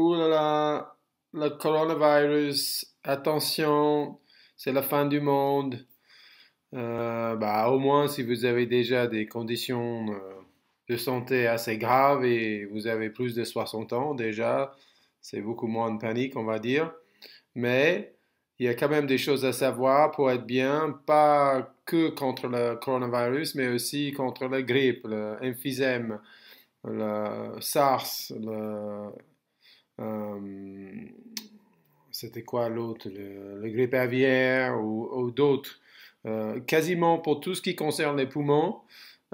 Ouh là là, le coronavirus, attention, c'est la fin du monde. Euh, bah, au moins, si vous avez déjà des conditions euh, de santé assez graves et vous avez plus de 60 ans déjà, c'est beaucoup moins de panique, on va dire. Mais il y a quand même des choses à savoir pour être bien, pas que contre le coronavirus, mais aussi contre la grippe, l'emphysème, le SARS, le euh, c'était quoi l'autre, le, grippe aviaire ou, d'autres. Euh, quasiment pour tout ce qui concerne les poumons,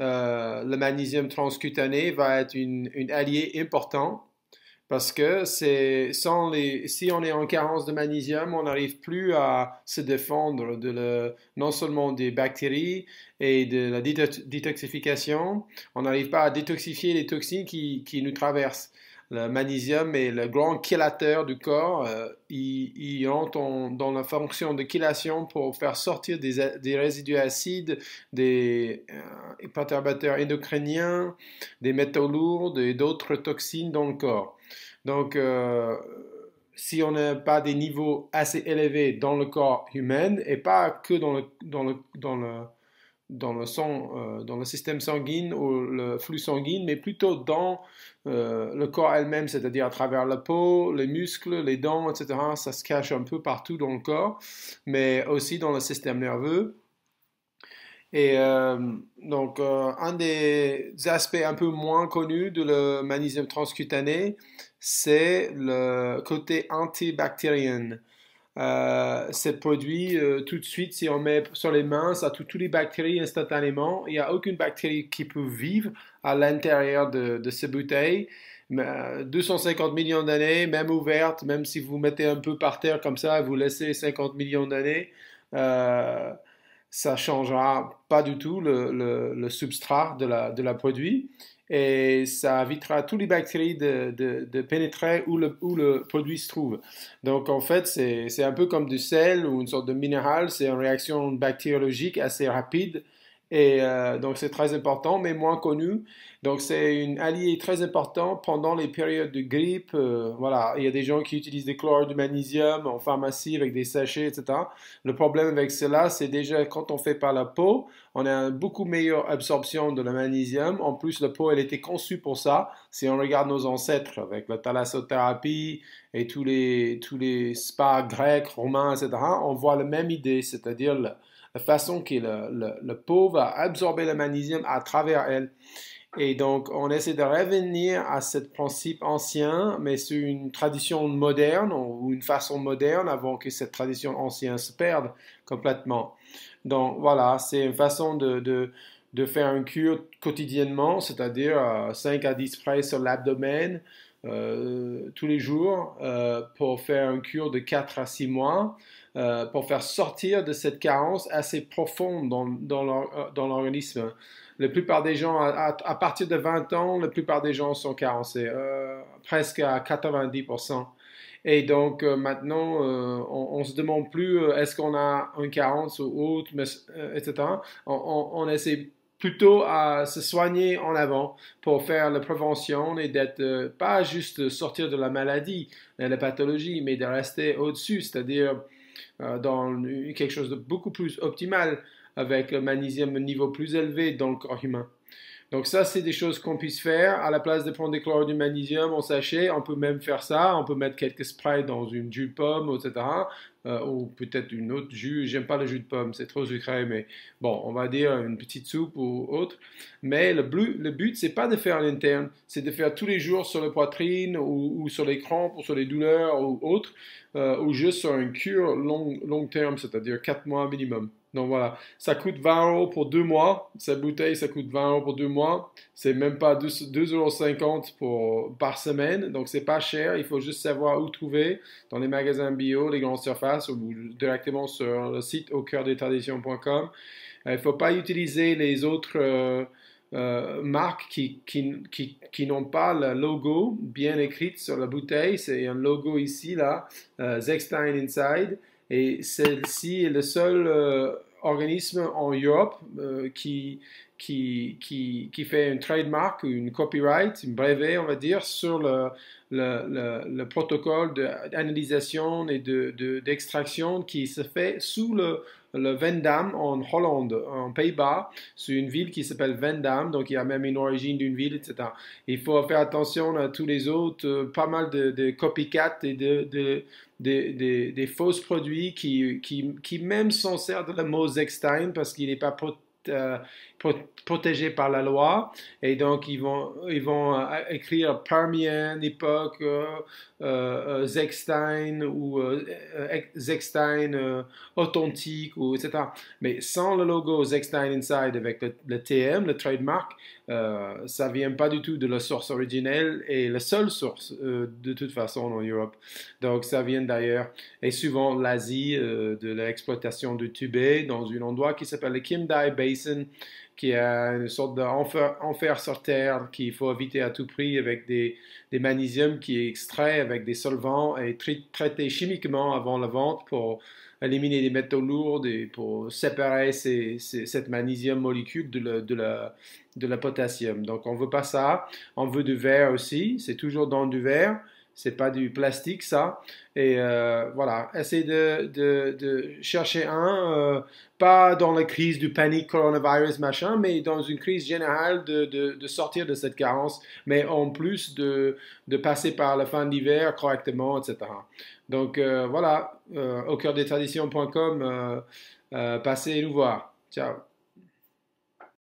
euh, le magnésium transcutané va être une, allié alliée importante parce que sans si on est en carence de magnésium, on n'arrive plus à se défendre de non seulement des bactéries et de la détoxification, on n'arrive pas à détoxifier les toxines qui nous traversent le magnésium est le grand chélateur du corps. Euh, il, entre dans la fonction de chélation pour faire sortir des, résidus acides, des euh, perturbateurs endocriniens, des métaux lourds et d'autres toxines dans le corps. Donc, euh, si on n'a pas des niveaux assez élevés dans le corps humain et pas que dans le, dans le, dans le dans le sang, euh, dans le système sanguin ou le flux sanguin, mais plutôt dans euh, le corps elle-même, c'est-à-dire à travers la peau, les muscles, les dents, etc. Ça se cache un peu partout dans le corps, mais aussi dans le système nerveux. Et euh, donc, un des aspects un peu moins connus de le magnésium transcutané, c'est le côté antibactérien. Euh, ces produits, euh, tout de suite si on met sur les mains, ça tue toutes les bactéries instantanément. Il n'y a aucune bactérie qui peut vivre à l'intérieur de, ces bouteilles. 250 euh, millions d'années, même ouverte, même si vous mettez un peu par terre comme ça, vous laissez 50 millions d'années, euh, ça changera pas du tout le, le substrat de la, de la produit et ça évitera tous les bactéries de, pénétrer où le, où le, produit se trouve. Donc en fait, c'est un peu comme du sel ou une sorte de minéral, c'est une réaction bactériologique assez rapide et euh, donc, c'est très important, mais moins connu. Donc, c'est une allié très important pendant les périodes de grippe. Euh, voilà, il y a des gens qui utilisent des chlorures de magnésium en pharmacie avec des sachets, etc. Le problème avec cela, c'est déjà quand on fait par la peau, on a une beaucoup meilleure absorption de le magnésium. En plus, la peau, elle était conçue pour ça. Si on regarde nos ancêtres avec la thalassothérapie et tous les, tous les spas grecs, romains, etc., on voit la même idée, c'est-à-dire la façon que le, le, peau va absorber le magnésium à travers elle. Et donc, on essaie de revenir à ce principe ancien, mais c'est une tradition moderne ou une façon moderne avant que cette tradition ancienne se perde complètement. Donc, voilà, c'est une façon de, de, de, faire un cure quotidiennement, c'est-à-dire 5 euh, à 10 sprays sur l'abdomen, euh, tous les jours euh, pour faire un cure de 4 à 6 mois, euh, pour faire sortir de cette carence assez profonde dans, dans l'organisme. La plupart des gens, à, partir de 20 ans, la plupart des gens sont carencés, presque à 90%. Et donc maintenant, on, ne se demande plus est-ce qu'on a une carence ou autre, mais, etc. on essaie plutôt à se soigner en avant pour faire la prévention et d'être euh, pas juste sortir de la maladie, de la pathologie, mais de rester au-dessus, c'est-à-dire euh, dans quelque chose de beaucoup plus optimal avec le magnésium niveau plus élevé dans le corps humain. Donc ça, c'est des choses qu'on puisse faire. À la place de prendre des chlorures du magnésium on sachet, on peut même faire ça. On peut mettre quelques sprays dans une jus de pomme, etc. Euh, ou peut-être une autre jus. J'aime pas le jus de pomme, c'est trop sucré, mais bon, on va dire une petite soupe ou autre. Mais le, but, le but, c'est pas de faire l'interne, c'est de faire tous les jours sur la poitrine ou, sur les crampes ou sur les douleurs ou autre, euh, ou juste sur un cure long, long terme, c'est-à-dire 4 mois minimum. Donc voilà, ça coûte 20 euros pour deux mois. Cette bouteille, ça coûte 20 euros pour deux mois. C'est même pas 2,50 euros pour, par semaine. Donc c'est pas cher. Il faut juste savoir où trouver dans les magasins bio, les grandes surfaces ou directement sur le site au cœur des traditions.com. Euh, il ne faut pas utiliser les autres. Euh, euh, marques qui, qui, n'ont pas le logo bien écrit sur la bouteille. C'est un logo ici, là, euh, Zechstein Inside. Et celle-ci est le seul organismes en Europe euh, qui qui, qui, qui, fait un trademark une copyright, une brevet, on va dire, sur le, le, le, protocole d'analysation et d'extraction de, qui se fait sous le, Vendam en Hollande, en Pays-Bas, sur une ville qui s'appelle Vendam, donc il y a même une origine d'une ville, etc. Il faut faire attention à tous les autres, euh, pas mal de, de copycat et de, des, des, des fausses produits qui, qui, qui même s'en servent de la mot parce qu'il n'est pas euh, protégés par la loi. Et donc, ils vont, ils vont euh, écrire Permian, époque, euh, euh, Zechstein ou Zechstein authentique, ou, etc. Mais sans le logo Zechstein Inside avec le, TM, le trademark, ça vient pas du tout de la source originelle et la seule source de toute façon en Europe. Donc, ça vient d'ailleurs et souvent l'Asie de l'exploitation du tubé dans un endroit qui s'appelle le Kimdai Base qui a une sorte d'enfer sur terre qu'il faut éviter à tout prix avec des, magnésiums qui est extrait avec des solvants et traités traité chimiquement avant la vente pour éliminer les métaux lourds et pour séparer cette magnésium molécule de la, potassium. Donc on veut pas ça. On veut du verre aussi. C'est toujours dans du verre c'est pas du plastique ça. Et euh, voilà, essayez de, de, de chercher un, euh, pas dans la crise du panique coronavirus machin, mais dans une crise générale de, de sortir de cette carence, mais en plus de, passer par la fin d'hiver correctement, etc. Donc euh, voilà, au cœur des traditions.com, passez nous voir. Ciao.